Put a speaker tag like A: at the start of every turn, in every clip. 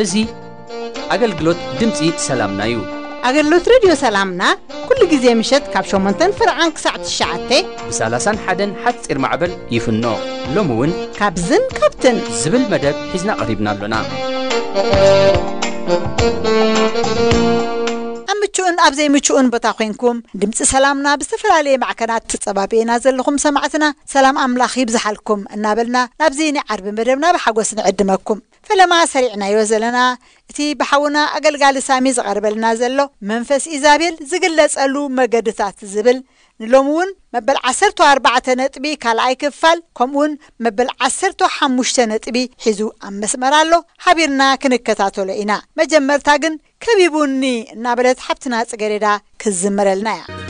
A: እዚ ኣገልግሎት
B: ድምፂ ሰላምና እዩ ኣገልግሎት ሬድዮ ሰላምና ኩሉ ግዜ ምሸት ካብ 8 ፍርዓን ክሳዕ 9 ብ31 ሓፂር ማዕበል ይፍኖ ሎሚ እውን ካብዝን ካብትን ዝብል መደብ ሒዝና ቀሪብና ኣሎና ኣብ ምችኡን ኣብ ዘይምችኡን ቦታ ኮንኩም ድምፂ ሰላምና ብዝተፈላለየ ማዕከናት ትፀባብየና ዘለኹም ሰማዕትና ሰላም ኣምላኽ ይብዝሓልኩም እናበልና ናብዚ ናይ ዓርቢ መደብና ብሓጎስ ንዕድመኩም ፈለማ ሰሪዕናዮ ዘለና እቲ ብሓውና ኣገልጋሊ ሳሚ ዘቐርበልና ዘሎ መንፈስ ኢዛቤል ዝግለጸሉ መገድታት ዝብል ንሎሚ እውን መበል 14 ነጥቢ ካልኣይ ክፋል ከምኡውን መበል 15 ነጥቢ ሒዙ ኣብ መስመር ኣሎ ሓቢርና ክንከታተሎ ኢና መጀመርታ ግን ከቢቡኒ እናበለት ሓብትና ጽገሬዳ ክዝምረልና እያ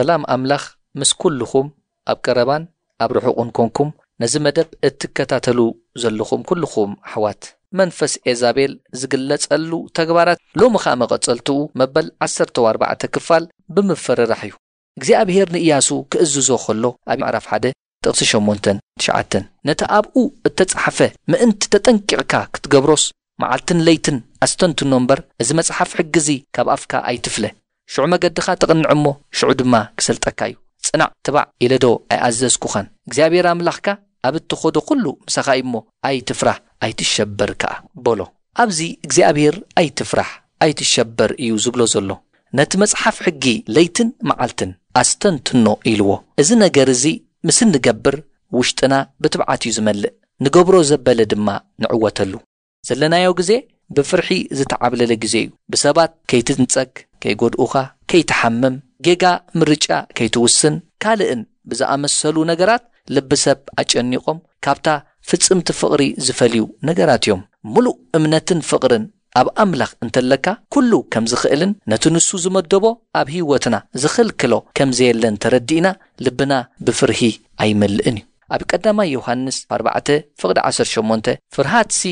A: ሰላም ኣምላኽ ምስ ኩልኹም ኣብ ቀረባን ኣብ ርሑቑን ኮንኩም ነዚ መደብ እትከታተሉ ዘለኹም ኩልኹም ኣሕዋት መንፈስ ኤዛቤል ዝግለጸሉ ተግባራት ሎሚ ኸዓ መቐጸልትኡ መበል 14 ክፋል ብምፈርራሕ እዩ እግዚኣብሔር ንእያሱ ክእዝዞ ኸሎ ኣብ ምዕራፍ 1 ጥቕሲ 8 9 ነቲ ኣብኡ እተጻሕፈ ምእንቲ ተጠንቂዕካ ክትገብሮስ መዓልትን ለይትን ኣስተንትኖ እምበር እዚ መጽሓፍ ሕጊ እዚ ካብ ኣፍካ ኣይትፍለ ሽዑ መገድኻ ትቕንዕ እሞ ሽዑ ድማ ክሰልጠካ እዩ ጽናዕ ትባዕ ኢለ ዶ ኣይኣዘዝኩኻን እግዚኣብሔር ኣምላኽካ ኣብ እትኸዶ ዅሉ ምሳኻ እዩ እሞ ኣይትፍራሕ ኣይትሸበር ከኣ በሎ ኣብዚ እግዚኣብሔር ኣይትፍራሕ ኣይትሸበር እዩ ዝብሎ ዘሎ ነቲ መጽሓፍ ሕጊ ለይትን መዓልትን ኣስተንትኖ ኢልዎ እዚ ነገር እዚ ምስ እንገብር ውሽጥና ብትብዓት እዩ ዝመልእ ንገብሮ ዘበለ ድማ ንዕወተሉ ዘለናዮ ግዜ ብፍርሒ ዝተዓብለለ ግዜ እዩ ብሰባት ከይትንጸግ ከይጎድኡኻ ከይትሓምም ጌጋ ምርጫ ከይትውስን ካልእን ብዝኣመሰሉ ነገራት ልብሰብ ኣጨኒቖም ካብታ ፍጽምቲ ፍቕሪ ዝፈልዩ ነገራት እዮም ሙሉእ እምነትን ፍቕርን ኣብ ኣምላኽ እንተለካ ኩሉ ከም ዝኽእልን ነቲ ንሱ ዝመደቦ ኣብ ህይወትና ዝኽልክሎ ከምዘየለን ተረዲእና ልብና ብፍርሂ ኣይመልእን እዩ ኣብ ቀዳማይ ዮሃንስ 4 ፍቕዲ 18 ፍርሃትሲ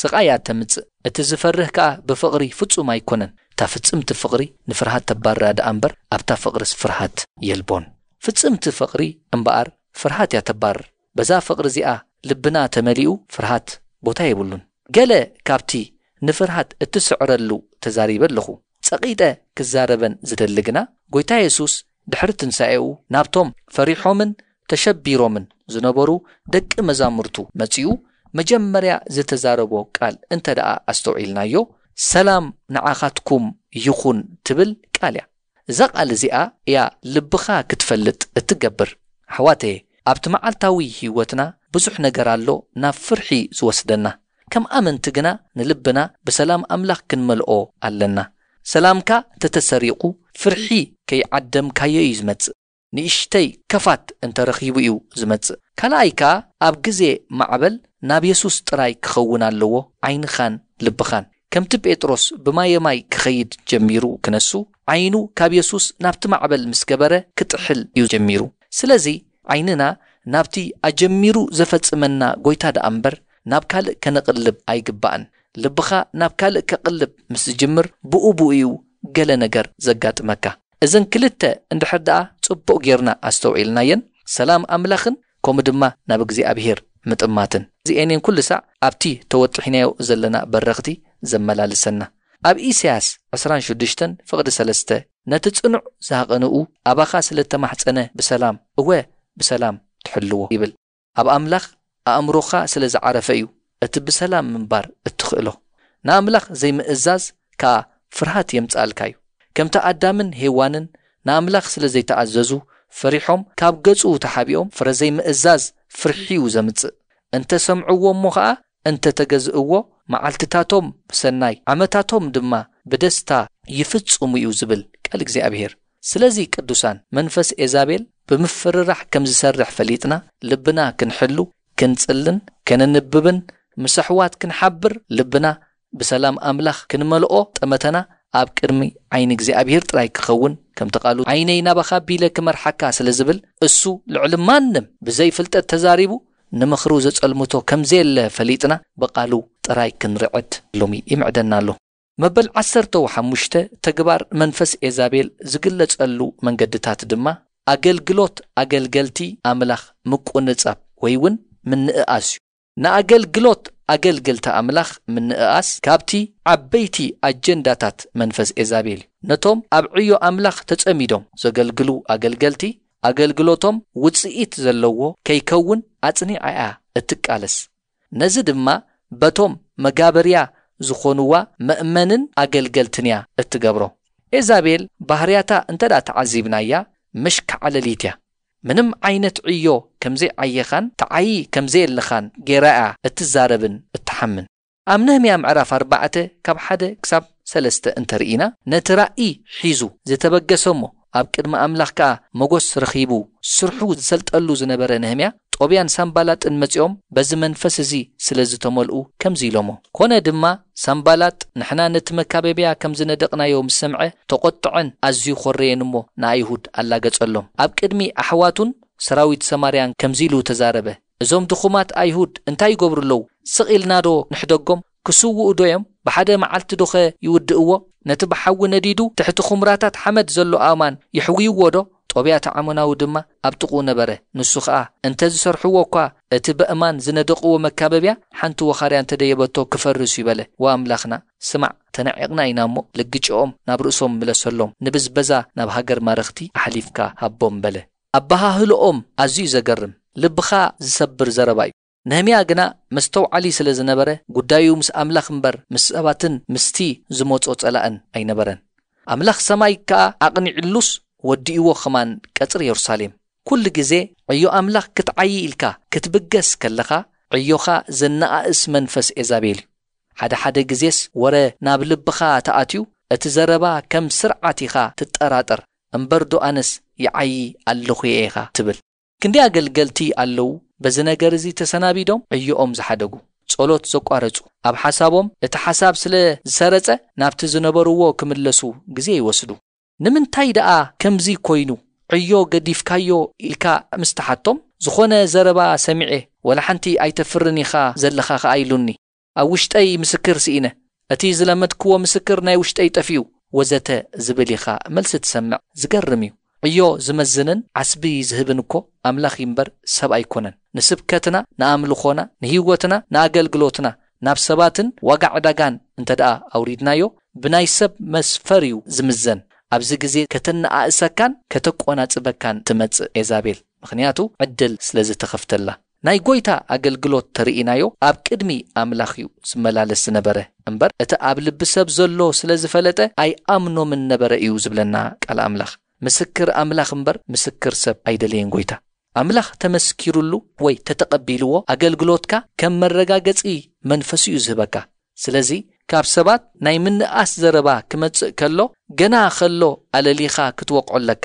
A: ስቓያ ተምጽእ እቲ ዝፈርህ ከኣ ብፍቕሪ ፍጹም ኣይኮነን فتسمت فقري نفرهات تبارة دامبر أبتا فقرس فرهات يلبون فتسمت فقري أمبار فرهات يا تبار بزا فقر زيا لبنا تمليو فرهات بوتاي بولون قال كابتي نفرهات التسعر اللو تزاري بلخو سقيدة كزاربن زدلقنا قويتا يسوس دحرت نسائيو نابتوم فريحو من تشبيرو من زنبرو دك مزامرتو مزيو مجمّر يا زت زاربو قال أنت دا أستوعيلنا يو ሰላም ንዓኻትኩም ይኹን ትብል ቃል እያ እዛ ቓል እዚኣ እያ ልብኻ ክትፈልጥ እትገብር ኣሕዋተየ ኣብቲ መዓልታዊ ህይወትና ብዙሕ ነገር ኣሎ ናብ ፍርሒ ዝወስደና ከም ኣመንቲ ግና ንልብና ብሰላም ኣምላኽ ክንመልኦ ኣለና ሰላምካ እተተሰሪቑ ፍርሒ ከይዓደምካዮ እዩ ዝመጽእ ንእሽተይ ከፋት እንተረኺቡ እዩ ዝመጽእ ካልኣይ ከኣ ኣብ ግዜ ማዕበል ናብ የሱስ ጥራይ ክኸውን ኣለዎ ዓይንኻን ልብኻን ከምቲ ጴጥሮስ ብማየ ማይ ክኸይድ ጀሚሩ ክነሱ ዓይኑ ካብ የሱስ ናብቲ ማዕበል ምስ ገበረ ክጥሕል እዩ ጀሚሩ ስለዚ ዓይንና ናብቲ ኣጀሚሩ ዘፈጽመና ጐይታ ደኣ እምበር ናብ ካልእ ከነቕልብ ኣይግባእን ልብኻ ናብ ካልእ ከቕልብ ምስ ዝጅምር ብኡ ብኡዩ ገለ ነገር ዘጋጥመካ እዘን ክልተ እንድሕር ደኣ ጽቡቕ ጌርና ኣስተውዒልናየን ሰላም ኣምላኽን ከምኡ ድማ ናብ እግዚኣብሔር ምጥማትን እዚአንን ኩሉ ሳዕ ኣብቲ ተወጥሒናዮ ዘለና በረኽቲ زملا زملالسنا اب ايسياس شدشتن فقد سلسته نتصنع زاقنو ابا خاسلت أنا بسلام او بسلام تحلو يبل اب املخ امروخا سلز عرفيو ات بسلام منبار اتخلو ناملخ زي مئزاز كا فرحات يمصالكايو كم تقدمن هيوانن ناملخ سلزي تعززو فريحهم كاب غصو تحابيهم فرزي مئزاز فرحيو زمص انت سمعو مخا انت تجزئو معالتتاتوم سناي عمتاتوم دما بدستا يفتس اميو زبل قالك زي ابهير سلازي كدوسان منفس ايزابيل بمفررح كم زسرح فليتنا لبنا حلو سلن كنسلن نببن مسحوات حبر لبنا بسلام آملاخ املخ كنملؤو تمتنا اب كرمي عينك زي ابهير تراي كخون كم تقالو عيني نبخا بيلك مرحكا سلازبل اسو لعلم مانم بزي فلتت تزاريبو نمخروزة الموتو كم زيل فليتنا بقالو تراي كن رعد لومي إمعدنا له مبل عصر تو حمشته تقبار منفس إزابيل زقلت اللو من قدتات دما أقل قلوت أقل قلتي أملاخ مكون تساب ويون من أسي نا أقل قلوت أقل قلتا أملاخ من أس كابتي عبيتي أجنداتات منفس إزابيل نتوم أبعيو أملاخ تتأميدوم زقل قلو أقل قلتي أقل قلوتهم وتسئيت زلوو كيكون ኣጽኒዓ እያ እትቃለስ ነዚ ድማ በቶም መጋበርያ ዝዀኑዋ ምእመንን ኣገልገልትን እያ እትገብሮ ኤዛቤል ባህርያታ እንተ ዳኣ ተዓዚብናእያ ምሽኪዓለሊት እያ ምንም ዓይነት ዕዮ ከም ዘይዓየኻን ተዓይዪ ከም ዘየለኻን ጌራ እያ እትዛረብን እትሓምን ኣብ ንህምያ ምዕራፍ ኣባ:ካብ 1:ክሳ3ስ እንተ ርኢና ነቲ ራእ ሒዙ ዝተበገሰ እሞ ኣብ ቅድሚ ኣምላኽ ከኣ መጐስ ረኺቡ ስርሑ ዝሰልጠሉ ዝነበረ ንህምያ ጦብያን ሳምባላጥን መጺኦም በዚ መንፈስ እዚ ስለ ዝተመልኡ ከምዚ ኢሎሞ ኮነ ድማ ሳምባላጥ ንሕና ነቲ መካበብያ ከም ዝነደቕናዮ ምስ ሰምዐ ተቈጥዐን ኣዝዩ ኰረየን እሞ ንኣይሁድ ኣላገጸሎም ኣብ ቅድሚ ኣሕዋቱን ሰራዊት ሰማርያን ከምዚ ኢሉ ተዛረበ እዞም ድኹማት ኣይሁድ እንታይ ይገብሩ ኣለዉ ስቕ ኢልናዶ ንሕደጎም ክስውኡ ዶ ዮም ብሓደ መዓልቲ ዶኸ ይውድእዎ ነቲ ብሓዊ ነዲዱ ትሕቲ ኵምራታት ሓመድ ዘሎ ኣእማን ይሕውይዎ ዶ ጦብያተ ዓሙናዊ ድማ ኣብ ጥቑ ነበረ ንሱ ኸኣ እንተ ዝሰርሕዎ እኳ እቲ ብእማን ዝነደቕዎ መካበብያ ሓንቲ ወኻርያ እንተ ደየበቶ ክፈርስ እዩበለ ወኣምላኽና ስማዕ ተናዒቕና ኢና እሞ ልግጨኦም ናብ ርእሶም ምለሰሎም ንብዝ በዛ ናብ ሃገር ማረኽቲ ኣሕሊፍካ ሃቦም በለ ኣብባሃህሎኦም ኣዝዩ ዘገርም ልብኻ ዝሰብር ዘረባ እዩ ንህምያ ግና መስተውዓሊ ስለ ዝነበረ ጕዳዩ ምስ ኣምላኽ እምበር ምስ ሰባትን ምስቲ ዝመጾ ጸላእን ኣይነበረን ኣምላኽ ሰማይ ከኣ ኣቕኒዕሉስ ወዲእዎ ኸማን ቀጽር የሩሳሌም ኵሉ ግዜ ዕዮ ኣምላኽ ክትዓይዪ ኢልካ ክትብገስ ከለኻ ዕዮኻ ዜነኣእስ መንፈስ ኤዛቤል እዩ ሓድሓደ ግዜስ ወረ ናብ ልብኻ ተኣትዩ እቲ ዘረባ ከም ስርዓት ኢኻ ትጠራጠር እምበርዶ ኣንስ ይዓይዪ ኣለኹ እየ ኢኻ ትብል ክንዲይ ኣገልገልቲ ኣለዉ በዚ ነገር እዚ ተሰናቢዶም ዕዮኦም ዝሓደጉ ጸሎት ዘቋረጹ ኣብ ሓሳቦም እቲ ሓሳብ ስለ ዝሰረጸ ናብቲ ዝነበርዎ ኪምለሱ ግዜ ይወስዱ ንምንታይ ደኣ ከምዚ ኮይኑ ዕዮ ገዲፍካዮ ኢልካ ምስ ተሓቶም ዝኾነ ዘረባ ሰሚዐ ወላ ሓንቲ ኣይተፍርን ኢኻ ዘለኻ ኸኣ ኢሉኒ ኣብ ውሽጠይ ምስክር ስኢነ እቲ ዝለመድክዎ ምስክር ናይ ውሽጠይ ጠፊዩ ወዘተ ዝብል ኢኻ መልሲ ትሰምዕ ዝገርም እዩ ዕዮ ዝመዝንን ዓስቢ ዝህብን እኮ ኣምላኽ እምበር ሰብ ኣይኮነን ንስብከትና ንኣምልኾና ንህይወትና ንኣገልግሎትና ናብ ሰባትን ዋጋ ዕዳጋን እንተ ደኣ ኣውሪድናዮ ብናይ ሰብ መስፈር እዩ ዝምዘን ኣብዚ ግዜ ከተነኣእሰካን ከተቆናፅበካን ትመጽእ ኤዛቤል ምክንያቱ ዕድል ስለ ዝተኸፍተላ ናይ ጐይታ ኣገልግሎት ተርኢናዮ ኣብ ቅድሚ ኣምላኽ እዩ ዝመላለስ ዝነበረ እምበር እቲ ኣብ ልቢ ሰብ ዘሎ ስለ ዝፈለጠ ኣይኣምኖምን ነበረ እዩ ዝብለና ቃል ኣምላኽ ምስክር ኣምላኽ እምበር ምስክር ሰብ ኣይደለየን ጐይታ ኣምላኽ ተመስኪሩሉ ወይ ተተቐቢልዎ ኣገልግሎትካ ከም መረጋገጺ መንፈስ እዩ ዝህበካ ስለዚ ካብ ሰባት ናይ ምንኣስ ዘረባ ክመጽእ ከሎ ገና ከሎ ኣለሊኻ ክትወቕዖ ኣለካ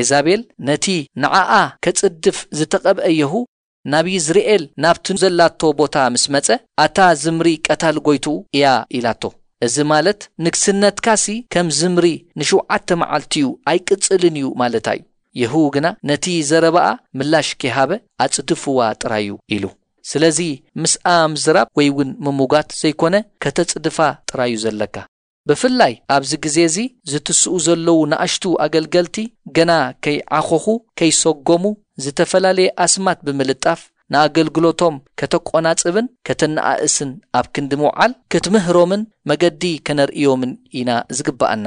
A: ኤዛቤል ነቲ ንዓኣ ከጽድፍ ዝተቐብአ የሁ ናብ ይዝርኤል ናብቲ ዘላቶ ቦታ ምስ መጸ ኣታ ዝምሪ ቀታል ጐይቱ እያ ኢላቶ እዚ ማለት ንግስነትካሲ ከም ዝምሪ ንሽውዓተ መዓልቲ እዩ ኣይቅጽልን እዩ ማለታ እዩ የሁ ግና ነቲ ዘረባኣ ምላሽ ከይሃበ ኣጽድፍዋ ጥራዩ ኢሉ ስለዚ ምስኣ ምዝራብ ወይ እውን ምሙጓት ዘይኮነ ከተጽድፋ ጥራዩ ዘለካ ብፍላይ ኣብዚ ግዜ እዚ ዝትስኡ ዘለዉ ንኣሽቱ ኣገልገልቲ ገና ከይዓኾኹ ከይሰጎሙ ዝተፈላለየ ኣስማት ብምልጣፍ ንኣገልግሎቶም ከተቆናጽብን ከተነኣእስን ኣብ ክንዲ ምውዓል ክትምህሮምን መገዲ ከነርእዮምን ኢና ዝግባአና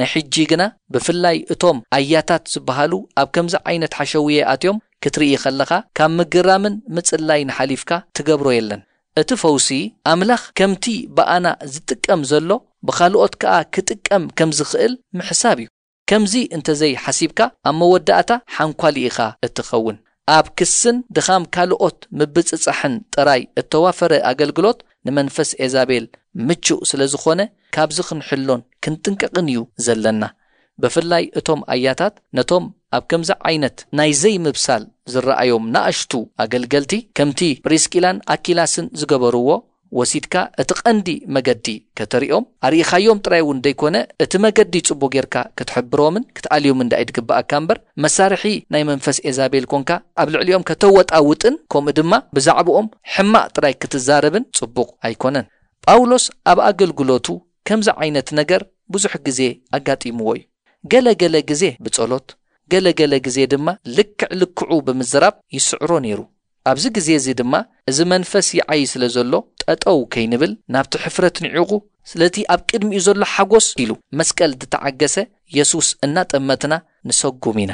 A: ናይ ሕጂ ግና ብፍላይ እቶም ኣያታት ዝበሃሉ ኣብ ከምዚ ዓይነት ሓሸውየ ኣትዮም ክትርኢ ኸለኻ ካብ ምግራምን ምጽላይ ንሓሊፍካ ትገብሮ የለን እቲ ፈውሲ ኣምላኽ ከምቲ በኣና ዝጥቀም ዘሎ ብኻልኦት ከኣ ክጥቀም ከም ዝኽእል ምሕሳብ እዩ ከምዚ እንተዘይሓሲብካ ኣብ መወዳእታ ሓንኳሊ ኢኻ እትኸውን ኣብ ክስን ድኻም ካልኦት ምብፅጻሕን ጥራይ እተዋፈረ ኣገልግሎት ንመንፈስ ኤዛቤል ምቹእ ስለ ዝኾነ ካብዚ ክንሕሎን ክንጥንቀቕን እዩ ዘለና ብፍላይ እቶም ኣያታት ነቶም ኣብ ከምዚ ዓይነት ናይ ዘይምብሳል ዝረኣዮም ንኣሽቱ ኣገልገልቲ ከምቲ ፕሪስቂላን ኣኪላስን ዝገበርዎ وسيدك اتقندي مجدي كتريوم اريخا يوم تراي ون ديكونه ات مجدي تصبو غيركا كتحبرومن كتاليو من دايد كبا اكامبر مسارحي ناي منفس ايزابيل كونكا ابلع اليوم كتوت اوتن كوم دما بزعبوم حما تراي كتزاربن تصبو ايكونن باولوس اب اجل غلوتو كمز عينت نجر بزح غزي اغاتي موي جلا جلا غزي بصلوت جلا جلا غزي دما لك لكعو بمزراب يسعرو نيرو ኣብዚ ግዜ እዚ ድማ እዚ መንፈስ ይዓይ ስለ ዘሎ ጠጠው ከይንብል ናብቲ ሕፍረት ንዕቑ ስለቲ ኣብ ቅድሚኡ ዘሎ ሓጎስ ኢሉ መስቀል እትተዓገሰ የሱስ እናጠመትና ንሰጉም ኢና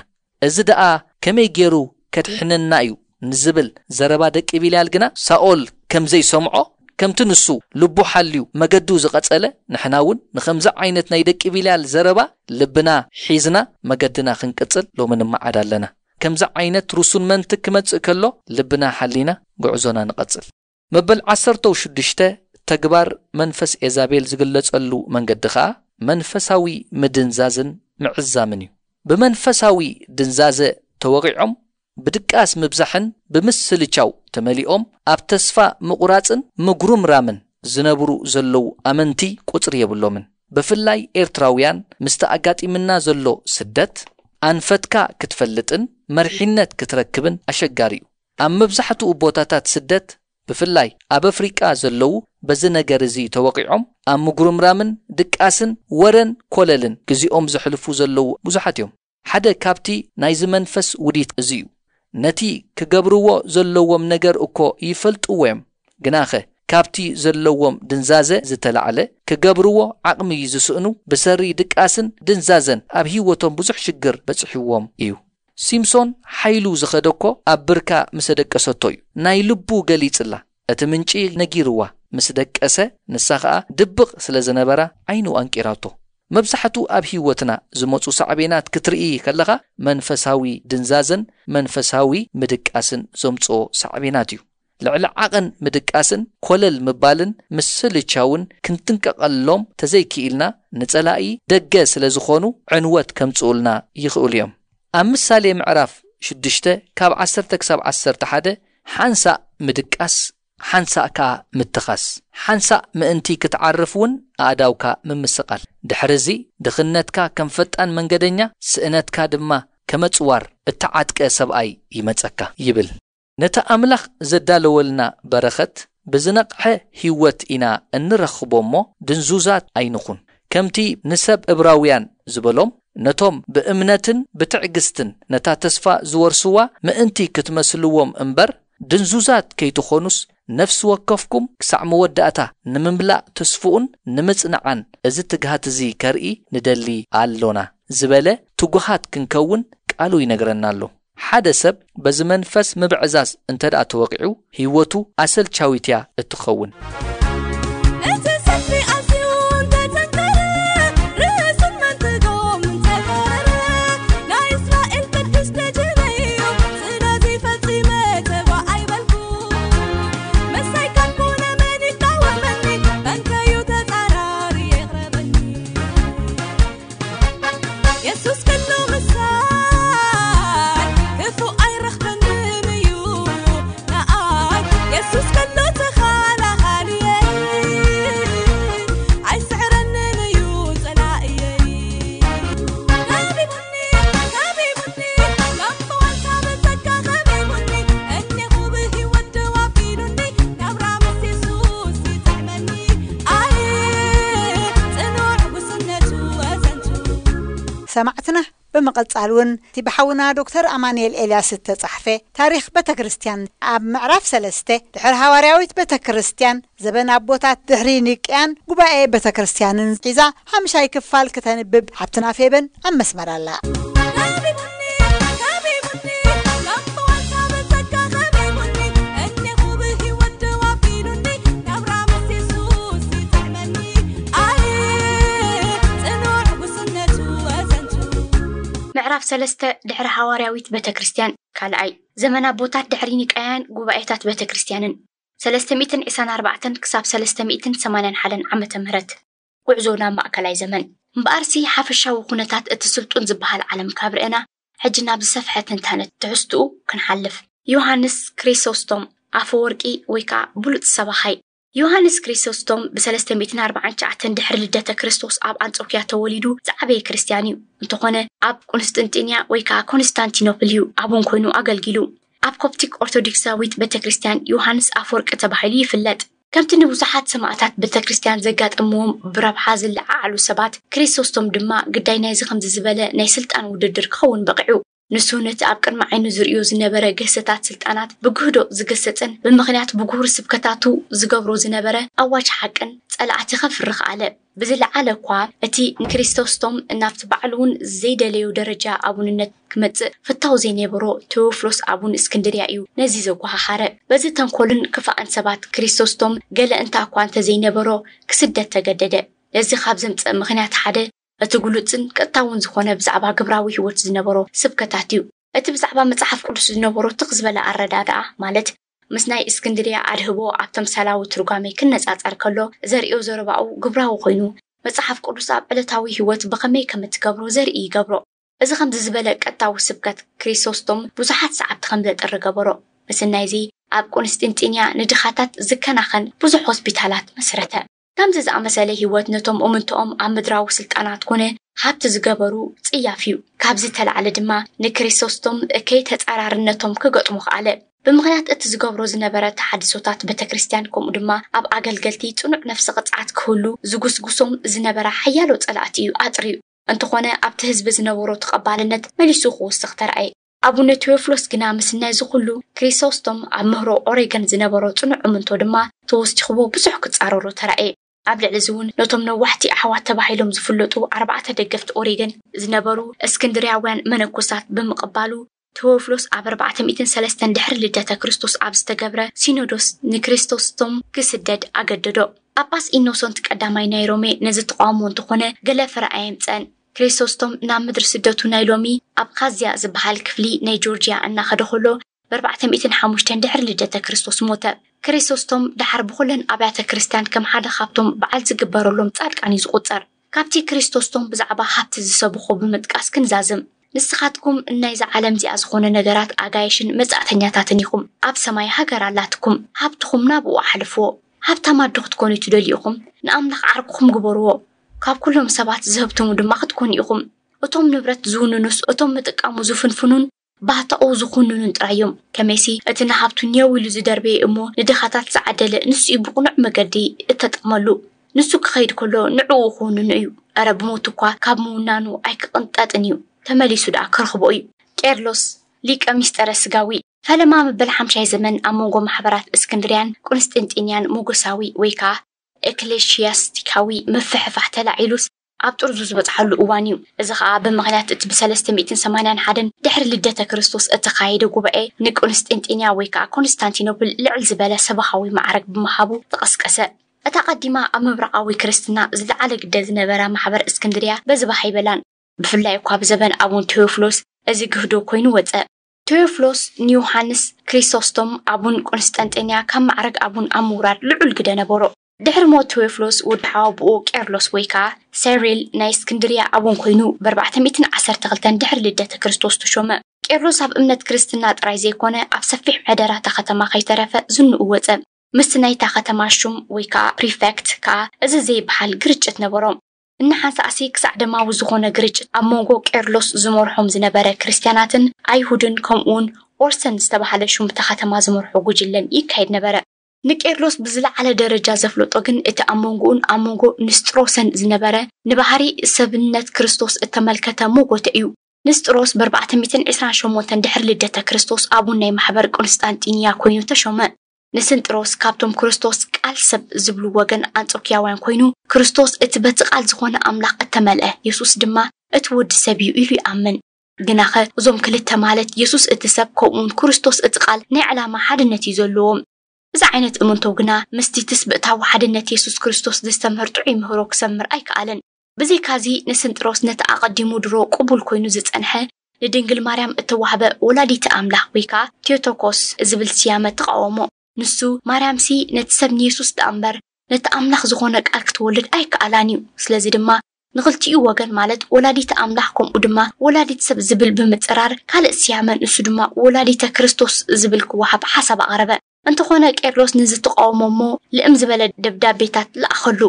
A: እዚ ደኣ ከመይ ገይሩ ከድሕነና እዩ ንዝብል ዘረባ ደቂ ቢልያል ግና ሳኦል ከም ዘይሰምዖ ከምቲ ንሱ ልቡ ሓልዩ መገዱ ዝቐጸለ ንሕና እውን ንከምዚ ዓይነት ናይ ደቂ ቢልያል ዘረባ ልብና ሒዝና መገድና ክንቅጽል ሎሚ ንመዓድ ኣለና ከምዚ ዓይነት ርሱን መንቲ ክመጽእ ከሎ ልብና ሓሊና ጉዕዞና ንቐጽል መበል 16 ተግባር መንፈስ ኤዛቤል ዝግለጸሉ መንገዲ ኸኣ መንፈሳዊ ምድንዛዝን ምዕዛምን እዩ ብመንፈሳዊ ድንዛዘ ተወቂዖም ብድቃስ ምብዛሕን ብምስልቻው ተመሊኦም ኣብ ተስፋ ምቑራጽን ምጉርምራምን ዝነብሩ ዘለዉ ኣመንቲ ቁፅሪ የብሎምን ብፍላይ ኤርትራውያን ምስቲ ኣጋጢምና ዘሎ ስደት ኣንፈትካ ክትፈልጥን መርሒነት ክትረክብን ኣሸጋሪ እዩ ኣብ መብዛሕትኡ ቦታታት ስደት ብፍላይ ኣብ ኣፍሪቃ ዘለው በዚ ነገር እዚ ተወቂዖም ኣብ ምጉርምራምን ድቃስን ወረን ኮለልን ግዜኦም ዘሕልፉ ዘለው ብዙሓት እዮም ሓደ ካብቲ ናይዚ መንፈስ ውዲት እዚ እዩ ነቲ ክገብርዎ ዘለዎም ነገር እኮ ይፈልጥዎ እዮም ግናኸ ካብቲ ዘለዎም ድንዛዘ ዝተላዕለ ክገብርዎ ዓቕሚ ዝስእኑ ብሰሪ ድቃስን ድንዛዘን ኣብ ሂወቶም ብዙሕ ሽግር በፅሕዎም እዩ ሲምሶን ሓይሉ ዝኸደኮ ኣብ ብርካ ምስ ደቀሰቶ እዩ ናይ ልቡ ገሊጽላ እቲ ምንጪ ነጊርዋ ምስ ደቀሰ ንሳ ኸኣ ድብቕ ስለ ዝነበራ ዓይኒዋንቂራቶ መብዛሕት ኣብ ህይወትና ዝመጹ ሳዕቤናት ክትርኢ ከለኻ መንፈሳዊ ድንዛዝን መንፈሳዊ ምድቃስን ዞምጽኦ ሳዕቤናት እዩ ልዕሊ ዓቐን ምድቃስን ኰለል ምባልን ምስ ስልቻውን ክንትንቀቐልሎም እተዘይክኢልና ንጸላእ ደገ ስለ ዝኾኑ ዕንወት ከምጽኡልና ይኽእሉ እዮም ኣብ ምሳሌ ምዕራፍ 6 ካብ 1 ክሳብ 1ሰርተ ሓደ ሓንሳእ ምድቃስ ሓንሳእ ከዓ ምትኻስ ሓንሳእ ምእንቲ ክትዓርፍ እውን ኣእዳውካ ምምስቓል ድሕሪ እዚ ድኽነትካ ከም ፈጣን መንገደኛ ስእነትካ ድማ ከመፅዋር እተዓጥቀ ሰብኣይ ይመፀካ ይብል ነቲ ኣምላኽ ዘዳለወልና በረኸት ብዝነቕሐ ህይወት ኢና እንረኽቦ እሞ ድንዙዛት ኣይንኹን ከምቲ ንሰብ ዕብራውያን ዝበሎም نتوم بإمنتن بتعجستن نتا تسفا زور سوا ما انتي كتمسلوهم امبر دنزوزات كي تخونس نفس وقفكم كسع مودعتا نمملا تسفون نمسنعن ازي تقهات زي كاري ندلي عالونا زبالة تقهات كنكون كالو ينقرن نالو حدا سب بزمن فس مبعزاز انتر اتوقعو هيوتو اسل تشاويتيا اتخون
B: بمقلصال ون تبحونا دكتور امانيل الياس التصحفه تاريخ بيت كريستيان اب معرف سلسته دحر حواريويت بيت كريستيان زبن ابوتات دحري نيقان غبايه بيت كريستيان انزيزا همشاي كفال كتنبب حتنافيبن ام مسمر الله
C: ምዕራፍ ሰለስተ ድሕሪ ሃዋርያዊት ቤተ ክርስትያን ካልኣይ ዘመና ቦታት ድሕሪ ኒቃያን ጉባኤታት ቤተ ክርስትያንን 324 ክሳብ 381 ዓመተ ምህረት ጉዕዞ ናብ ማእከላይ ዘመን እምበኣርሲ ሓፈሻዊ ኩነታት እቲ ስልጡን ዝበሃል ዓለም ካብ ርአና ሕጂ ናብ ዝሰፍሐ ትንታነት ትሕዝትኡ ክንሓልፍ ዮሃንስ ክሪሶስቶም ኣፈወርቂ ወይ ከዓ ብሉፅ ሰባኻይ ዮሃንስ ክሪሶስቶም ብ349 ድሕሪ ልደተ ክርስቶስ ኣብ ኣንጾኪያ ተወሊዱ ዝዓበየ ክርስትያን እዩ እንተኾነ ኣብ ቆንስጥንጢንያ ወይ ከዓ ኮንስታንቲኖፕል እዩ ኣቦን ኮይኑ ኣገልጊሉ ኣብ ኮፕቲክ ኦርቶዶክሳዊት ቤተ ክርስትያን ዮሃንስ ኣፈወርቂ ተባሂሉ ይፍለጥ ከምቲ ንብዙሓት ሰማእታት ቤተ ክርስትያን ዘጋጠምዎም ብረብሓ ዝለዓዓሉ ሰባት ክርስቶስቶም ድማ ግዳይ ናይዚ ከምዚ ዝበለ ናይ ስልጣን ውድድር ክኸውን በቂዑ ንሱ ነቲ ኣብ ቅድሚ ዓይኑ ዝርዮ ዝነበረ ገሰታት ስልጣናት ብግህዶ ዝገሰፅን ብምክንያት ብጉህር ስብከታቱ ዝገብሮ ዝነበረ ኣዋጅ ሓቅን ፀላዕቲ ከፍሪ ከኣለ ብዝለዓለ እኳ እቲ ንክርስቶስቶም እናብቲ በዕሉ እውን ዘይደለዩ ደረጃ ኣቡንነት ክመፅእ ፍታው ዘይነበሮ ቴዎፍሎስ ኣቡን እስክንድርያ እዩ ነዚ ዘጓሃሃረ በዚ ተንኮልን ክፋኣን ሰባት ክርስቶስቶም ገለ እንታ እኳ እንተዘይነበሮ ክስደት ተገደደ ነዚ ካብ ዘምፅእ ምክንያት ሓደ እቲ ግሉፅን ቀጥታውን ዝኾነ ብዛዕባ ግብራዊ ሂወት ዝነበሮ ስብከታት እዩ እቲ ብዛዕባ መፅሓፍ ቅዱስ ዝነበሮ ትኽ ዝበለ ኣረዳድኣ ማለት ምስ ናይ እስክንድርያ ኣድህቦ ኣብ ተምሳላዊ ትርጓሜ ክነፃፀር ከሎ ዘርዮ ዘረባኡ ግብራዊ ኮይኑ መፅሓፍ ቅዱስ ኣብ ዕለታዊ ሂወት ብኸመይ ከም እትገብሮ ዘርኢ ይገብሮ እዚ ከምዚ ዝበለ ቀጥታዊ ስብከት ክሪስቶስቶም ብዙሓት ሰዓብቲ ከም ዘጥሪ ገበሮ ምስናይዚ ኣብ ቆንስጢንጢንያ ንድኻታት ዝከናኸን ብዙሕ ሆስፒታላት መስረተ ከምዚ ዝኣመሰለ ሂወት ነቶም እምንቶኦም ኣብ ምድራዊ ስልጣናት ኮነ ሃብቲ ዝገበሩ ፅያፍ እዩ ካብዚ ተላዕለ ድማ ንክርስቶስቶም እከይተፀራርነቶም ክገጥሙ ከኣለ ብምክንያት እቲ ዝገብሮ ዝነበረ ተሓድሶታት ቤተ ክርስትያን ከምኡ ድማ ኣብ ኣገልገልቲ ፅኑዕ ነፍሲ ቅፅዓት ክህሉ ዝጉስጉሶም ዝነበረ ሓያሎ ፀላእቲ እዩ ኣፅርዩ እንትኾነ ኣብቲ ህዝቢ ዝነበሮ ተቐባልነት መሊሱ ክውስኽ ተረኣየ ኣቡነ ቴዎፍሎስ ግና ምስናይ ዝኩሉ ክሪስቶስቶም ኣብ ምህሮ ኦሬገን ዝነበሮ ፅኑዕ እምንቶ ድማ ተወስቲኽቦ ብዙሕ ክፃረሩ ተረኣየ ኣብ ልዕሊ እዚ እውን ነቶም ነዋሕቲ ኣሕዋት ተባሂሎም ዝፍለጡ ኣርባዕተ ደገፍቲ ኦሬገን ዝነበሩ እስክንድርያውያን መነኮሳት ብምቕባሉ ተወፍሎስ ኣብ 43 ድሕሪ ልደተ ክርስቶስ ኣብ ዝተገብረ ሲኖዶስ ንክርስቶስቶም ክስደድ ኣገደዶ ጳጳስ ኢኖሶንት ቀዳማይ ናይ ሮሜ ነዚ ተቃውሞ እንትኾነ ገለ ፍርኣይ የምፀን ክርስቶስቶም ናብ ምድሪ ስደቱ ናይ ሎሚ ኣብ ካዝያ ዝበሃል ክፍሊ ናይ ጆርጅያ እናኸደ ከሎ ብ 45 ድሕሪ ልደተ ክርስቶስ ሞተ ክርስቶስቶም ዳሓር ብኩለን ኣብያተ ክርስትያን ከም ሓደ ካብቶም በዓል ዝግበረሎም ፃድቃን እዩ ዝቁፀር ካብቲ ክርስቶስቶም ብዛዕባ ሃብቲ ዝሰብኮ ብምጥቃስ ክንዛዝም ንስኻትኩም እናይዚ ዓለም እዚኣ ዝኾነ ነገራት ኣጋይሽን መጻእተኛታትን ኢኹም ኣብ ሰማይ ሃገር ኣላትኩም ሃብትኩም ናብኡ ኣሕልፍዎ ሃብታማ ዶ ክትኮኑ እዩ ትደሊኢኹም ንኣምላኽ ዓርክኩም ግበርዎ ካብ ኩሎም ሰባት ዝህብትሙ ድማ ክትኮኑ ኢኹም እቶም ንብረት ዝውንኑስ እቶም ምጥቃሙ ዝፍንፍኑን بعد آوز خونو نترایم کمیسی ات نهابت نیاوی لز در بی امو ندخاتت سعدل نسی بقنع مگری ات عملو نسک خیر کلو نعو خونو نیو عرب موتقا کامونانو ایک انتات نیو تملی سود آخرخ بایو کارلوس لیک امیستر سگوی فل ما مبلحم شای زمان آموگو محبرات اسکندریان کنستنتینیان موگو سوی ویکا اکلیشیاستیکوی مفحفحت لعیلوس ኣብ ጥርዙ ዝበፅሓሉ እዋን እዩ እዚ ከዓ ብምክንያት እቲ ብ381 ድሕሪ ልደተ ክርስቶስ እተካየደ ጉባኤ ንቆንስጢንጢንያ ወይ ከዓ ኮንስታንቲኖፕል ልዕል ዝበለ ሰብካዊ ማዕረግ ብምሃቡ ተቐስቀሰ እታ ቀዲማ ኣብ ምብራቃዊ ክርስትና ዝለዓለ ግደ ዝነበራ ማሕበር እስክንድርያ በዝባሃ ይበላን ብፍላይ እኳ ብዘበን ኣቡን ቴዎፍሎስ እዚ ግህዶ ኮይኑ ወፀ ቴዎፍሎስ ንዮሃንስ ክሪስቶስቶም ኣቡን ቆንስጠንጠንያ ካብ ማዕረግ ኣቡን ኣብ ምውራድ ልዑል ግደ ነበሮ ድሕሪ ሞት ቴዎፍሎስ ወዲ ሓዋብኡ ቄርሎስ ወይ ከዓ ሰሪል ናይ እስክንድርያ ኣቦን ኮይኑ ብ412 ድሕሪ ልደተ ክርስቶስ ተሾመ ቄርሎስ ኣብ እምነት ክርስትና ጥራይ ዘይኮነ ኣብ ሰፊሕ ምሕደራታ ከተማ ከይተረፈ ዝንኡ ምስቲ ናይታ ከተማ ሹም ወይ ከዓ ፕሪፌክት ከዓ እዚ ዘይበሃል ግርጭት ነበሮም እናሓንሳእሲ ክሳዕ ደማዊ ዝኾነ ግርጭት ኣብ መንጎ ቄርሎስ ዝመርሖም ዝነበረ ክርስትያናትን ኣይሁድን ከምኡውን ኦርሰን ዝተባሃለ ሹምቲ ከተማ ዝመርሑ ጉጅለን ይካየድ ነበረ ንቄርሎስ ብዝለዓለ ደረጃ ዘፍለጦ ግን እቲ ኣብ መንጎኡን ኣብ መንጎ ንስጥሮስን ዝነበረ ንባህሪ ሰብነት ክርስቶስ እተመልከተ ሞጎተ እዩ ንስጥሮስ ብ428 ድሕሪ ልደተ ክርስቶስ ኣቡን ናይ ማሕበር ቆንስጣንጢንያ ኮይኑ ተሾመ ንስንጥሮስ ካብቶም ክርስቶስ ቃል ሰብ ዝብሉ ወገን ኣንጾኪያውያን ኮይኑ ክርስቶስ እቲ በቲ ቓል ዝኾነ ኣምላኽ እተመልአ የሱስ ድማ እቲ ወዲ ሰብ እዩ ኢሉ ይኣምን ግናኸ እዞም ክልተ ማለት የሱስ እቲ ሰብ ከምኡውን ክርስቶስ እቲ ቓል ናይ ዕላማ ሓድነት እዩ ዘለዎም እዚ ዓይነት እምንቶ ግና ምስቲ ትስብእታዊ ሓድነት የሱስ ክርስቶስ ዘስተምህር ጥዑይ ምህሮ ክሰምር ኣይከኣለን ብዘይካዚ ንስንጥሮስ ነቲ ኣቐዲሙ ድሮ ቅቡል ኮይኑ ዝጸንሐ ንድንግል ማርያም እትዋህበ ወላዲቲ ኣምላኽ ወይ ከዓ ቴዎቶኮስ ዝብል ስያመ ተቃወሞ ንሱ ማርያምሲ ነቲ ሰብ ንየሱስ ዳ እምበር ነቲ ኣምላኽ ዝኾነ ቃል ክትወልድ ኣይከኣላን እዩ ስለዚ ድማ ንክልቲኡ ወገን ማለት ወላዲተ ኣምላኽ ከምኡ ድማ ወላዲት ሰብ ዝብል ብምፅራር ካልእ ስያመ ንሱ ድማ ወላዲተ ክርስቶስ ዝብል ክወሃብ ሓሳብ ኣቕረበ እንተኾነ ቄርሎስ ንዝተቃወሞ እሞ ልእም ዝበለ ደብዳቤታት ዝኣኸሉ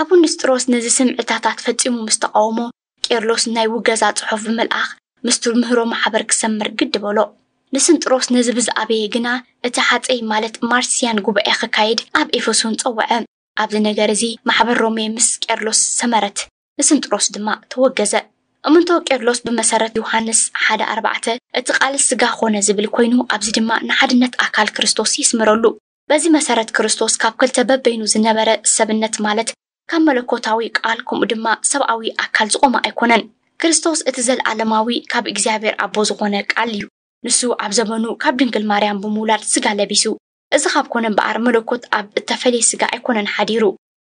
C: ኣቡን ንስጥሮስ ነዚ ስምዕታታት ፈፂሙ ምስ ተቃወሞ ቄርሎስ ናይ ውገዛ ጽሑፍ ብምልኣኽ ምስቱ ምህሮ ማሕበር ክሰምር ግድ በሎ ንስንጥሮስ ነዚ ብዝኣበየ ግና እቲ ሓፀይ ማለት ማርሲያን ጉባኤ ክካይድ ኣብ ኤፌሶን ፀውዐ ኣብዚ ነገር እዚ ማሕበር ሮሜ ምስ ቄርሎስ ሰመረት ንስንጥሮስ ድማ ተወገዘ እሙን ተወቄርሎስ ብመሰረት ዮሃንስ ሓደ ኣርባዕተ እቲ ቃል ስጋ ኮነ ዝብል ኮይኑ ኣብዚ ድማ ንሓድነት ኣካል ክርስቶስ ይስምረሉ በዚ መሰረት ክርስቶስ ካብ ክልተ በበይኑ ዝነበረ ሰብነት ማለት ካብ መለኮታዊ ቃል ከምኡ ድማ ሰብኣዊ ኣካል ዝቆመ ኣይኮነን ክርስቶስ እቲ ዘለዓለማዊ ካብ እግዚኣብሔር ኣቦ ዝኾነ ቃል እዩ ንሱ ኣብ ዘመኑ ካብ ድንግል ማርያም ብምውላድ ስጋ ለቢሱ እዚ ካብ ኮነ እምበኣር መለኮት ኣብ እተፈለየ ስጋ ኣይኮነን ሓዲሩ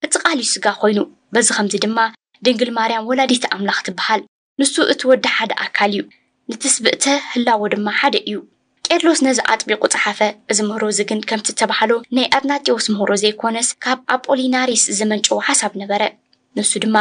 C: እቲ ቃል እዩ ስጋ ኮይኑ በዚ ከምዚ ድማ ድንግል ማርያም ወላዲቲ ኣምላኽ ትበሃል ንሱ እቲ ወዲ ሓደ ኣካል እዩ ንትስብእተ ህላዎ ድማ ሓደ እዩ ቄድሎስ ነዚ ኣጥቢቁ ፀሓፈ እዚ ምህሮ እዚ ግን ከምቲ ተባሃሎ ናይ ኣትናጢዎስ ምህሮ ዘይኮነስ ካብ ኣጶሊናሪስ ዘመንጨዎ ሓሳብ ነበረ ንሱ ድማ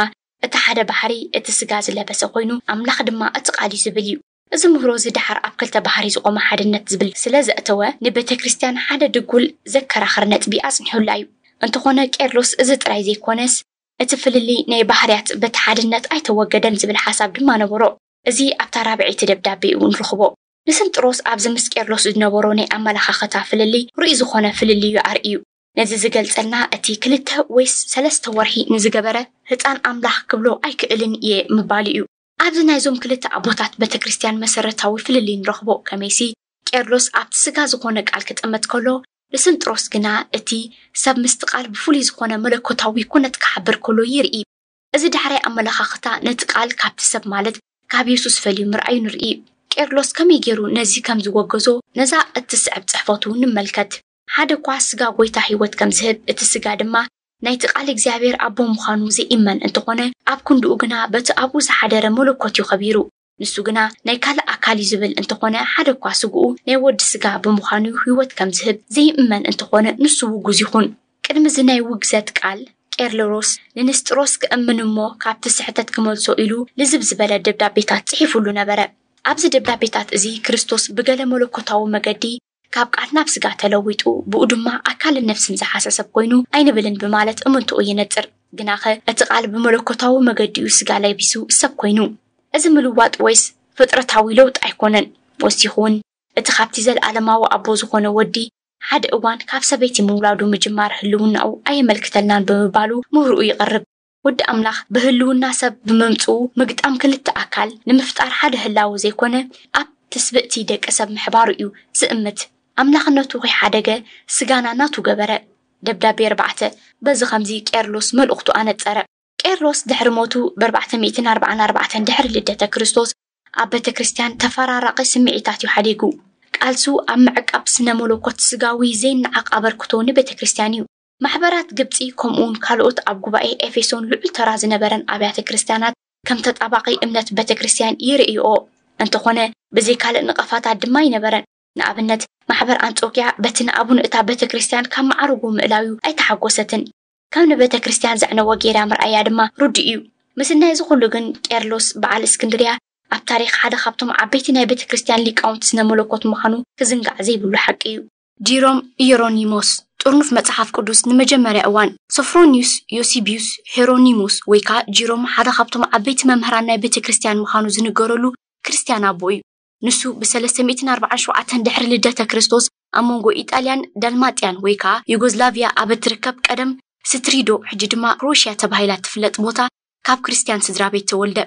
C: እቲ ሓደ ባህሪ እቲ ስጋ ዝለበሰ ኮይኑ ኣምላኽ ድማ እቲ ቃል እዩ ዝብል እዩ እዚ ምህሮ እዚ ድሓር ኣብ ክልተ ባህሪ ዝቆመ ሓደነት ዝብል ስለ ዘእተወ ንቤተ ክርስትያን ሓደ ድጉል ዘከራኽር ነጥቢ ኣፅኒሑላ እዩ እንተኾነ ቄርሎስ እዚ ጥራይ ዘይኮነስ እቲ ፍልሊ ናይ ባህርያት በቲ ሓድነት ኣይተወገደን ዝብል ሓሳብ ድማ ነበሮ እዚ ኣብታ ራብዒቲ ደብዳቤ እውን ንረኽቦ ንስንጥሮስ ኣብዚ ምስቄርሎስ ዝነበሮ ናይ ኣመላኻኸታ ፍልሊ ርኡ ዝኾነ ፍልሊ እዩ ኣርእዩ ነዚ ዝገልፀልና እቲ ክልተ ወይስ ሰለስተ ወርሒ ንዝገበረ ህፃን ኣምላኽ ክብሎ ኣይክእልን እየ ምባል እዩ ኣብዚ ናይዞም ክልተ ኣቦታት ቤተ ክርስትያን መሰረታዊ ፍልሊ ንረኽቦ ከመይሲ ቄርሎስ ኣብቲ ስጋ ዝኾነ ቃል ክጥመት ከሎ ንስንጥሮስ ግና እቲ ሰብ ምስትቃል ብፍሉይ ዝኾነ መለኮታዊ ኩነት ክሓብር ከሎ ይርኢ እዚ ዳሕራይ ኣመለኻኽታ ነቲ ቃል ካብቲ ሰብ ማለት ካብ የሱስ ፈልዩ ምርኣዩ ንርኢ ቄርሎስ ከመይ ገይሩ ነዚ ከም ዝወገዞ ነዛ እትስዕብ ፅሕፈቱ ንመልከት ሓደ እኳ ስጋ ጎይታ ሂወት ከም ዝህብ እቲ ስጋ ድማ ናይቲ ቃል እግዚኣብሔር ኣቦ ምዃኑ ዘይእመን እንተኾነ ኣብ ክንድኡ ግና በቲ ኣብኡ ዝሓደረ መለኮት እዩ ኸቢሩ ንሱ ግና ናይ ካልእ በዓል ዝብል እንተኾነ ሓደ እኳ ስግኡ ናይ ወዲ ስጋ ብምዃኑ ህይወት ከም ዝህብ ዘይእመን እንተኾነ ንሱ ውጉዝ ይኹን ቅድሚ ዚ ናይ ውግዘት ቃል ቄርሎሮስ ንንስጥሮስ ክእምን እሞ ካብቲ ስሕተት ክመልሶ ኢሉ ልዝብ ዝበለ ደብዳቤታት ፅሒፉሉ ነበረ ኣብዚ ደብዳቤታት እዚ ክርስቶስ ብገለ መለኮታዊ መገዲ ካብ ቃል ናብ ስጋ ተለዊጡ ብኡ ድማ ኣካልን ነፍስን ዝሓሰሰብ ኮይኑ ኣይንብልን ብማለት እምንትኡ ይነፅር ግናኸ እቲ ቓል ብመለኮታዊ መገዲኡ ስጋ ለቢሱ ሰብ ኮይኑ እዚ ምልዋጥ ወይስ ፍጥረታዊ ለውጥ ኣይኮነን ወሲኹ እውን እቲ ካብቲ ዘለኣለማዊ ኣቦ ዝኾነ ወዲ ሓደ እዋን ካብ ሰበይቲ ምውላዱ ምጅማር ህልውናኡ ኣየመልክተልናን ብምባሉ ምህርኡ ይቐርብ ወዲ ኣምላኽ ብህልውና ሰብ ብምምፅኡ ምግጣም ክልተ ኣካል ንምፍጣር ሓደ ህላዊ ዘይኮነ ኣብ ትስብእቲ ደቂ ሰብ ምሕባሩ እዩ ዝእምት ኣምላኽነቱ ሓደገ ስጋና ናቱ ገበረ ደብዳቤ ኣርባዕተ በዚ ከምዚ ቄርሎስ መልእኽቱ ኣነፀረ ቄርሎስ ድሕሪ ሞቱ ብ444 ድሕሪ ልደተ ክርስቶስ ኣብ ቤተ ክርስትያን ተፈራራቒ ስምዒታት እዩ ሓዲጉ ቃልሱ ኣብ ምዕቃብ ስነ መለኮት ስጋዊ ዘይነዓቕ ኣበርክቶ ንቤተ ክርስትያን እዩ ማሕበራት ግብፂ ከምኡውን ካልኦት ኣብ ጉባኤ ኤፌሶን ልዑል ተራ ዝነበረን ኣብያተ ክርስትያናት ከም ተጣባቂ እምነት ቤተ ክርስትያን ይርእይኦ እንተኾነ ብዘይ ካልእ ንቐፋታት ድማ ይነበረን ንኣብነት ማሕበር ኣንጾኪያ በቲ ንኣቡን እታ ቤተ ክርስትያን ካብ ማዕርጉ ምእላው እዩ ኣይተሓጎሰትን ካብ ንቤተ ክርስትያን ዘዕነዎ ጌራ ምርኣያ ድማ ርዱእ እዩ ምስናይ ናይ ግን ቄርሎስ በዓል እስክንድርያ ኣብ ታሪክ ሓደ ካብቶም ዓበይቲ ናይ ቤተ ክርስትያን ሊቃውንቲ ስነ መለኮት ምዃኑ ክዝንጋዕ ዘይብሉ ሓቂ እዩ ዲሮም ኢየሮኒሞስ ጥርኑፍ መፅሓፍ ቅዱስ ንመጀመርያ እዋን ሶፍሮኒዩስ ዮሲብዩስ ሄሮኒሙስ ወይ ከዓ ጂሮም ሓደ ካብቶም ዓበይቲ መምህራን ናይ ቤተ ክርስትያን ምዃኑ ዝንገረሉ ክርስትያን ኣቦ እዩ ንሱ ብ347 ድሕሪ ልደተ ክርስቶስ ኣብ መንጎ ኢጣልያን ዳልማጥያን ወይ ከዓ ዩጎዝላቪያ ኣብ እትርከብ ቀደም ስትሪዶ ሕጂ ድማ ክሮሽያ ተባሂላ እትፍለጥ ቦታ ካብ ክርስትያን ስድራ ቤት ተወልደ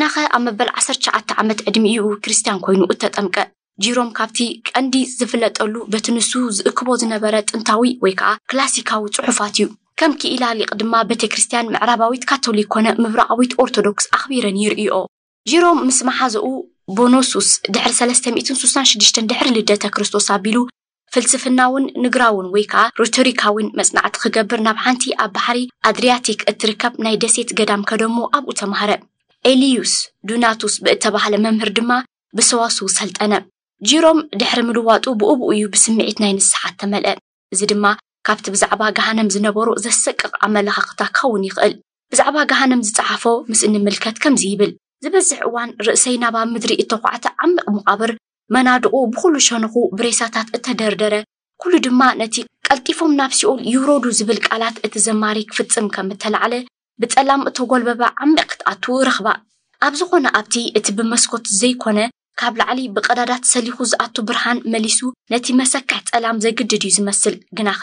C: ኸ ኣብ መበል 19 ዓመት ዕድሚኡ ክርስትያን ኮይኑ እተጠምቀ ጂሮም ካብቲ ቀንዲ ዝፍለጠሉ በቲ ንሱ ዝእክቦ ዝነበረ ጥንታዊ ወይ ከዓ ክላሲካዊ ጽሑፋት እዩ ከም ክኢላ ሊቕ ድማ ቤተ ክርስትያን ምዕራባዊት ካቶሊክ ኮነ ምብራቃዊት ኦርቶዶክስ ኣኽቢረን ይርእዮ ጂሮም ምስ መሓዝኡ ቦኖሱስ ድሕሪ 366 ድሕሪ ልደተ ክርስቶስ ኣቢሉ ፍልስፍናውን ንግራውን ወይ ከዓ ሪቶሪካውን መፅናዕቲ ክገብር ናብ ሓንቲ ኣብ ባሕሪ ኣድርያቲክ እትርከብ ናይ ደሴት ገዳም ከደሞ ኣብኡ ተማሃረ ኤልዩስ ዱናቱስ ብእተባህለ መምህር ድማ ብሰዋስው ሰልጠነ ጂሮም ድሕሪ ምልዋጡ ብኡብኡ እዩ ብስምዒት ናይ ንስሓት ተመልአ እዚ ድማ ካብቲ ብዛዕባ ጋሃነም ዝነበሩ ዘሰቅቕ ኣመለኻኽታ ክኸውን ይኽእል ብዛዕባ ጋሃነም ዝፀሓፎ ምስ እንምልከት ከምዚ ይብል ዝበዝሕ እዋን ርእሰይ ናባ ምድሪ እተኳዕተ ዓሚቕ መቓብር መናድቑ ብኩሉ ሸንኹ ብሬሳታት እተደርደረ ኩሉ ድማ ነቲ ቀልጢፎም ናብ ሲኦል ይውረዱ ዝብል ቃላት እቲ ዘማሪ ክፍፅም ከም እተላዕለ ብጸላም እተጎልበባ ዓሚቕ ክትኣቱ ረኽባ ኣብ ዝኾነ ኣብቲ እቲ ብመስኮት ዘይኮነ ካብ ላዕሊ ብቐዳዳት ሰሊኹ ዝኣቱ ብርሃን መሊሱ ነቲ መሰክሕ ጸላም ዘግድድ እዩ ዝመስል ግናኸ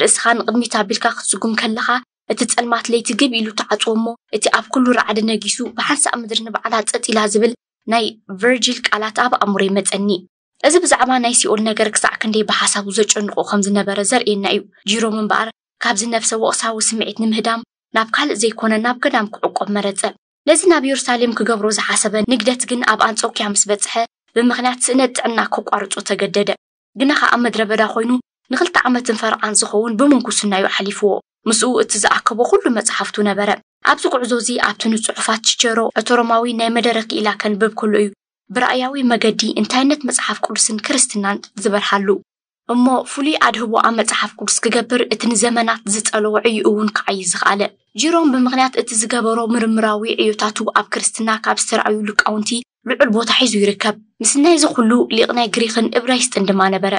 C: ርእስኻ ንቕድሚት ኣቢልካ ክትስጉም ከለኻ እቲ ጸልማት ለይቲ ግብ ኢሉ ተዓጽዎ እሞ እቲ ኣብ ኩሉ ራዕዲ ነጊሱ ብሓንሳእ ምድሪ ንባዕላ ኢላ ዝብል ናይ ቨርጅል ቃላት ኣብ ኣእምሮ ይመፀኒ እዚ ብዛዕባ ናይ ሲኦል ነገር ክሳዕ ክንደይ ብሓሳቡ ዘጨንቁ ከም ዝነበረ ዘርእየና እዩ ጂሮም እምበኣር ካብዚ ነፍሰ ወቕሳዊ ስምዒት ንምህዳም ናብ ካልእ ዘይኮነ ናብ ገዳም ክዕቆብ መረፀ ነዚ ናብ ኢየሩሳሌም ክገብሮ ዝሓሰበ ንግደት ግን ኣብ ኣንጾኪያ ምስ በፅሐ ብምኽንያት ስእነት ጥዕና ክቋርጾ ተገደደ ግና ግናኸ ኣብ መድረ በዳ ኮይኑ ንክልተ ዓመትን ፈርቓን ዝኸውን ብምንኩስናዩ ሓሊፍዎ ምስኡ እቲ ዝኣከቦ ኩሉ መፅሓፍቱ ነበረ ኣብዚ ጉዕዞ እዚ ኣብቲ ንፅሑፋት ችቸሮ እቲ ሮማዊ ናይ መደረ ክኢላ ከንብብ ከሎ እዩ ብረኣያዊ መገዲ እንታይነት መፅሓፍ ቅዱስን ክርስትናን ዝበርሃሉ እሞ ፍሉይ ኣድህቦ ኣብ መፅሓፍ ቅዱስ ክገብር እቲ ንዘመናት ዝፀለወ ዕዩ እውን ክዓይ ዝኽኣለ ጂሮም ብምክንያት እቲ ዝገበሮ ምርምራዊ ዕዮታቱ ኣብ ክርስትና ካብ ዝተረኣዩ ሉቃውንቲ ልዑል ቦታ ሒዙ ይርከብ ምስ ናይዚ ኩሉ ሊቕ ናይ ግሪክን ዕብራይስጥን ድማ ነበረ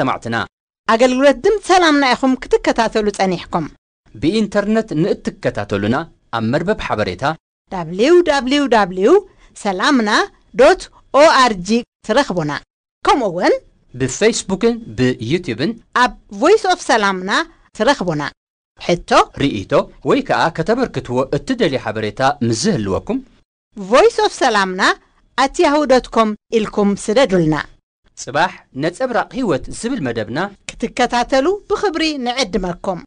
B: سمعتنا أقل لدم سلامنا إخوم كتكتاتولو تانيحكم بإنترنت نتكتاتولونا أمر ببحبريتا www.salamna.org ترخبونا كم أول؟ بفيسبوك بيوتيوب أب Voice of سلامنا ترخبونا حتو رئيتو ويكا كتبر كتو التدلي حبريتا مزهل لكم Voice of سلامنا at yahoo.com إلكم سردلنا صباح نتسبرق هيوت زبل مدبنا كتكتاتلو بخبري نعدمكم